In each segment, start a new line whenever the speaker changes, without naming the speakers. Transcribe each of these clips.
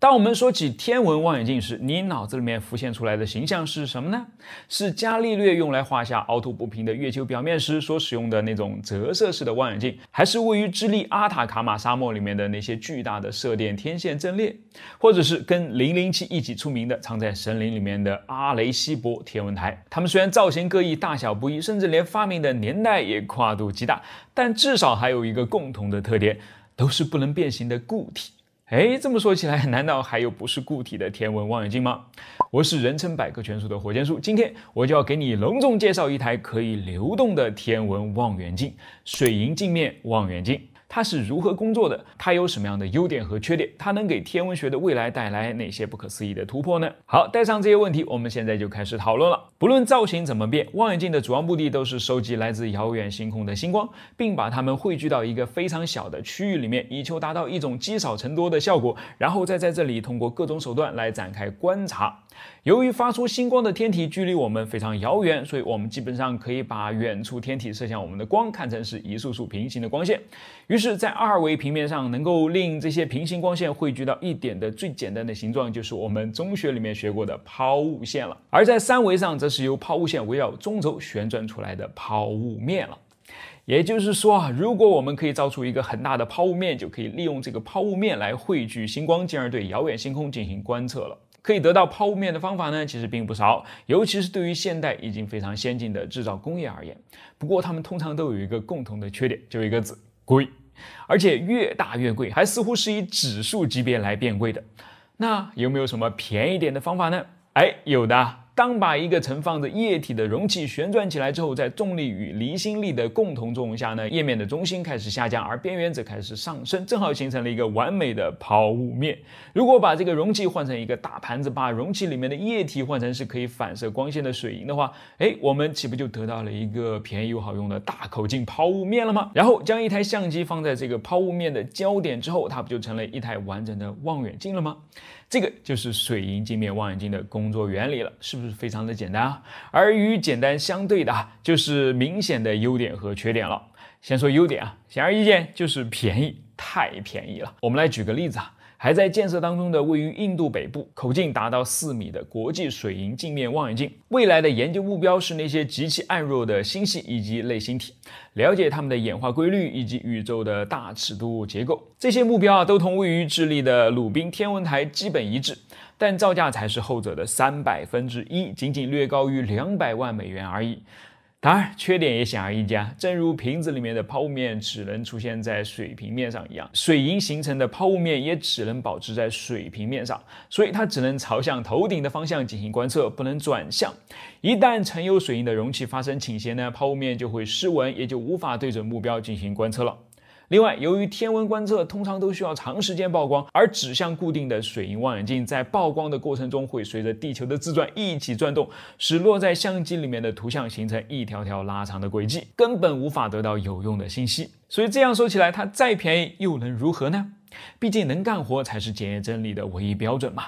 当我们说起天文望远镜时，你脑子里面浮现出来的形象是什么呢？是伽利略用来画下凹凸不平的月球表面时所使用的那种折射式的望远镜，还是位于智利阿塔卡马沙漠里面的那些巨大的射电天线阵列，或者是跟零零七一起出名的藏在神林里面的阿雷西博天文台？它们虽然造型各异、大小不一，甚至连发明的年代也跨度极大，但至少还有一个共同的特点，都是不能变形的固体。哎，这么说起来，难道还有不是固体的天文望远镜吗？我是人称百科全书的火箭叔，今天我就要给你隆重介绍一台可以流动的天文望远镜——水银镜面望远镜。它是如何工作的？它有什么样的优点和缺点？它能给天文学的未来带来哪些不可思议的突破呢？好，带上这些问题，我们现在就开始讨论了。不论造型怎么变，望远镜的主要目的都是收集来自遥远星空的星光，并把它们汇聚到一个非常小的区域里面，以求达到一种积少成多的效果，然后再在这里通过各种手段来展开观察。由于发出星光的天体距离我们非常遥远，所以我们基本上可以把远处天体射向我们的光看成是一束束平行的光线。于是在二维平面上能够令这些平行光线汇聚到一点的最简单的形状就是我们中学里面学过的抛物线了，而在三维上则是由抛物线围绕中轴旋转出来的抛物面了。也就是说啊，如果我们可以造出一个很大的抛物面，就可以利用这个抛物面来汇聚星光，进而对遥远星空进行观测了。可以得到抛物面的方法呢，其实并不少，尤其是对于现代已经非常先进的制造工业而言。不过它们通常都有一个共同的缺点，就一个字：贵。而且越大越贵，还似乎是以指数级别来变贵的。那有没有什么便宜点的方法呢？哎，有的。当把一个盛放着液体的容器旋转起来之后，在重力与离心力的共同作用下呢，液面的中心开始下降，而边缘则开始上升，正好形成了一个完美的抛物面。如果把这个容器换成一个大盘子，把容器里面的液体换成是可以反射光线的水银的话，哎，我们岂不就得到了一个便宜又好用的大口径抛物面了吗？然后将一台相机放在这个抛物面的焦点之后，它不就成了一台完整的望远镜了吗？这个就是水银镜面望远镜的工作原理了，是不是非常的简单啊？而与简单相对的，就是明显的优点和缺点了。先说优点啊，显而易见就是便宜。太便宜了！我们来举个例子啊，还在建设当中的位于印度北部、口径达到四米的国际水银镜面望远镜，未来的研究目标是那些极其暗弱的星系以及类星体，了解它们的演化规律以及宇宙的大尺度结构。这些目标啊，都同位于智利的鲁宾天文台基本一致，但造价才是后者的三百分之一，仅仅略高于两百万美元而已。当然，缺点也显而易见。正如瓶子里面的抛物面只能出现在水平面上一样，水银形成的抛物面也只能保持在水平面上，所以它只能朝向头顶的方向进行观测，不能转向。一旦盛有水银的容器发生倾斜呢，抛物面就会失稳，也就无法对准目标进行观测了。另外，由于天文观测通常都需要长时间曝光，而指向固定的水银望远镜在曝光的过程中会随着地球的自转一起转动，使落在相机里面的图像形成一条条拉长的轨迹，根本无法得到有用的信息。所以这样说起来，它再便宜又能如何呢？毕竟能干活才是检验真理的唯一标准嘛。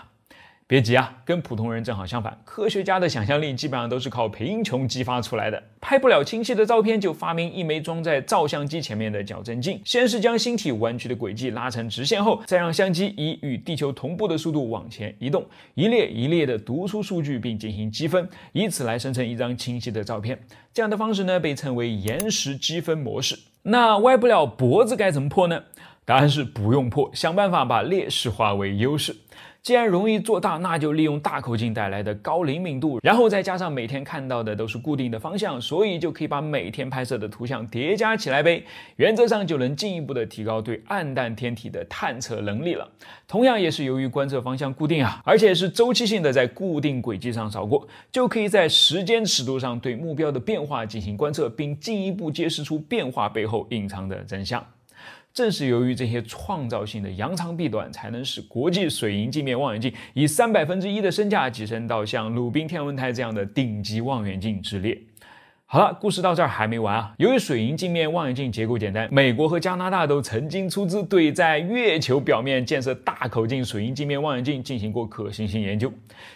别急啊，跟普通人正好相反，科学家的想象力基本上都是靠贫穷激发出来的。拍不了清晰的照片，就发明一枚装在照相机前面的矫正镜。先是将星体弯曲的轨迹拉成直线，后再让相机以与地球同步的速度往前移动，一列一列的读出数据并进行积分，以此来生成一张清晰的照片。这样的方式呢，被称为延时积分模式。那歪不了脖子该怎么破呢？答案是不用破，想办法把劣势化为优势。既然容易做大，那就利用大口径带来的高灵敏度，然后再加上每天看到的都是固定的方向，所以就可以把每天拍摄的图像叠加起来呗。原则上就能进一步的提高对暗淡天体的探测能力了。同样也是由于观测方向固定啊，而且是周期性的在固定轨迹上扫过，就可以在时间尺度上对目标的变化进行观测，并进一步揭示出变化背后隐藏的真相。正是由于这些创造性的扬长避短，才能使国际水银镜面望远镜以三百分之一的身价跻身到像鲁宾天文台这样的顶级望远镜之列。好了，故事到这儿还没完啊。由于水银镜面望远镜结构简单，美国和加拿大都曾经出资对在月球表面建设大口径水银镜面望远镜进行过可行性研究。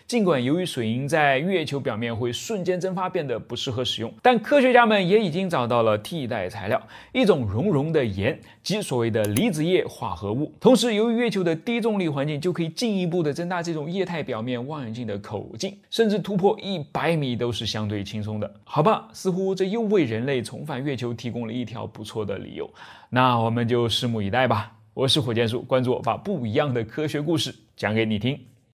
尽管由于水银在月球表面会瞬间蒸发，变得不适合使用，但科学家们也已经找到了替代材料，一种熔融的盐即所谓的离子液化合物。同时，由于月球的低重力环境，就可以进一步的增大这种液态表面望远镜的口径，甚至突破一百米都是相对轻松的。好吧。似乎这又为人类重返月球提供了一条不错的理由，那我们就拭目以待吧。我是火箭叔，关注我，把不一样的科学故事讲给你听。